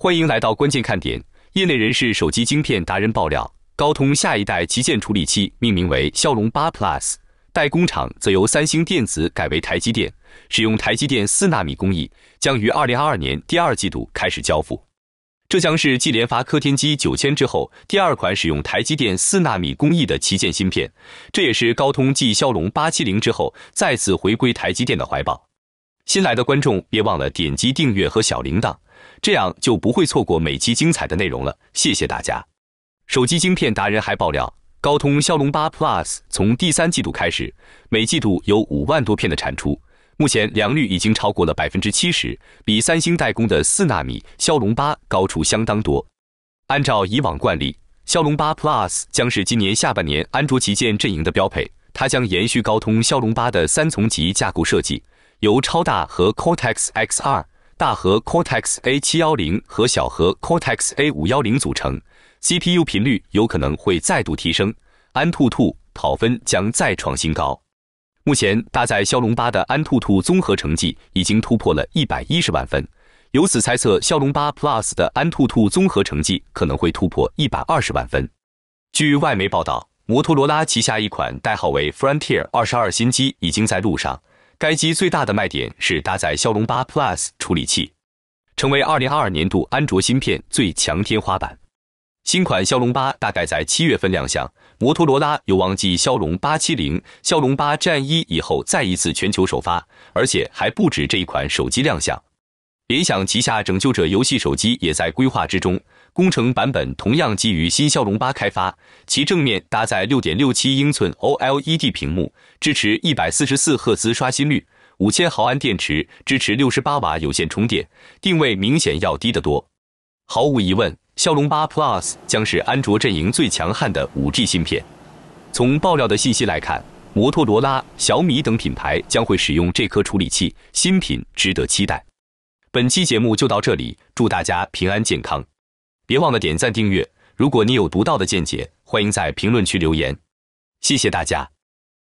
欢迎来到关键看点。业内人士、手机晶片达人爆料，高通下一代旗舰处理器命名为骁龙八 Plus，代工厂则由三星电子改为台积电，使用台积电四纳米工艺，将于二零二二年第二季度开始交付。这将是继联发科天玑九千之后第二款使用台积电四纳米工艺的旗舰芯片，这也是高通继骁龙八七零之后再次回归台积电的怀抱。新来的观众别忘了点击订阅和小铃铛。这样就不会错过每期精彩的内容了，谢谢大家。手机晶片达人还爆料，高通骁龙八 Plus 从第三季度开始，每季度有五万多片的产出，目前良率已经超过了百分之七十，比三星代工的四纳米骁龙八高出相当多。按照以往惯例，骁龙八 Plus 将是今年下半年安卓旗舰阵营的标配，它将延续高通骁龙八的三重级架构设计，由超大和 Cortex X2。大核 Cortex A 七幺零和小核 Cortex A 五幺零组成，CPU 频率有可能会再度提升，安兔兔跑分将再创新高。目前搭载骁龙八的安兔兔综合成绩已经突破了一百一十万分，由此猜测骁龙八 Plus 的安兔兔综合成绩可能会突破一百二十万分。据外媒报道，摩托罗拉旗下一款代号为 Frontier 二十二新机已经在路上。该机最大的卖点是搭载骁龙八 Plus 处理器，成为二零二二年度安卓芯片最强天花板。新款骁龙八大概在七月份亮相，摩托罗拉有望继骁龙八七零、骁龙八战一以后再一次全球首发，而且还不止这一款手机亮相，联想旗下拯救者游戏手机也在规划之中。工程版本同样基于新骁龙八开发，其正面搭载六点六七英寸 OLED 屏幕，支持一百四十四赫兹刷新率，五千毫安电池，支持六十八瓦有线充电，定位明显要低得多。毫无疑问，骁龙八 Plus 将是安卓阵营最强悍的五 G 芯片。从爆料的信息来看，摩托罗拉、小米等品牌将会使用这颗处理器，新品值得期待。本期节目就到这里，祝大家平安健康。别忘了点赞订阅。如果你有独到的见解，欢迎在评论区留言。谢谢大家。